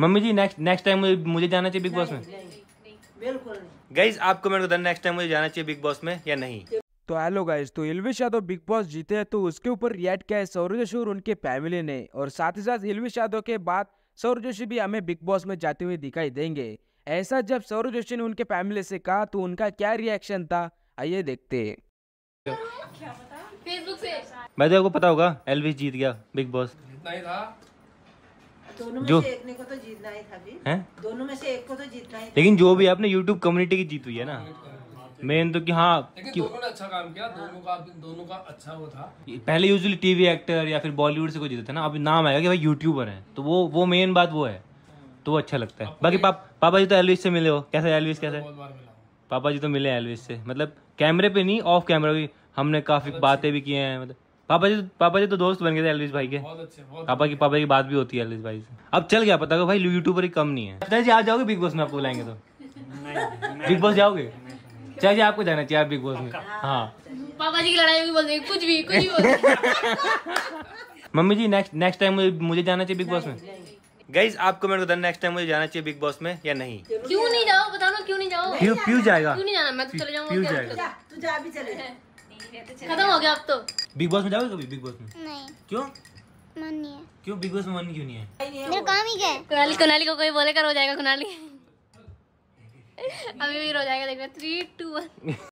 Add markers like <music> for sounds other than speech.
mummy ji next next time मुझे मुझे जाना चाहिए बिग बॉस में बिल्कुल गाइज आप कमेंट बताना नेक्स्ट टाइम मुझे जाना चाहिए बिग बॉस में या नहीं तो हेलो गाइज तो इलविश यादव बिग बॉस जीते हैं तो उसके ऊपर रिएक्ट किया है सौरभ जशूर उनके फैमिली ने और साथ ही साथ इलविश यादव के बाद सौर जोशी भी हमें बिग बॉस में जाते हुए दिखाई देंगे ऐसा जब सौर जोशी ने उनके फैमिली से कहा तो उनका क्या रिएक्शन था आइए देखते हैं भाई देखो पता होगा एलविश जीत गया बिग बॉस जो ही को तो दोनों में से एक को तो जीतना ही लेकिन जो भी आपने यूट्यूब कम्युनिटी की जीत हुई है ना मेन तो कि हाँ क्यों दोनों ने अच्छा काम किया दोनों का दोनों का अच्छा वो था पहले यूजुअली टीवी एक्टर या फिर बॉलीवुड से कोई जीते थे ना अभी नाम आएगा कि भाई यूट्यूबर है तो वो वो मेन बात वो है तो वो अच्छा लगता है बाकी पाप, पापा जी तो एलविस से मिले हो कैसे एलविस कैसे पापा जी तो मिले एलविस से मतलब कैमरे पे नहीं ऑफ कैमरा भी हमने काफी बातें भी किए हैं मतलब पापा जी पापा जी तो दोस्त बन गए थे एलविस भाई के बहुत अच्छे बहुत पापा की पापा की बात भी होती है एलविस भाई से अब चल गया पता भाई यूट्यूबर ही कम नहीं है चाहे जी आप जाओगे बिग बॉस में आपको बुलाएंगे तो बिग बॉस जाओगे चाहे जी आपको जाना चाहिए आप बिग बॉस में हाँ पापा जी की लड़ाई भी बोल कुछ भी कुछ भी mummy ji next next time मुझे मुझे जाना चाहिए बिग बॉस में गाइज आप कमेंट बताना नेक्स्ट टाइम मुझे जाना चाहिए बिग बॉस में या नहीं क्यों नहीं जाओ बताओ क्यों नहीं जाओ क्यों जाएगा क्यों नहीं जाना मैं तो चले जाऊंगा क्यों जाएगा तू जा भी चले खत्म हो गया अब तो बिग बॉस में जाओगे कभी बिग बॉस में नहीं क्यों मन नहीं है क्यों बिग बॉस में मन क्यों नहीं है मेरा काम ही क्या है कुनाली कुनाली को कोई बोले कर हो जाएगा कुनाली <laughs> अभी भी रो जाएगा देख रहे थ्री टू वन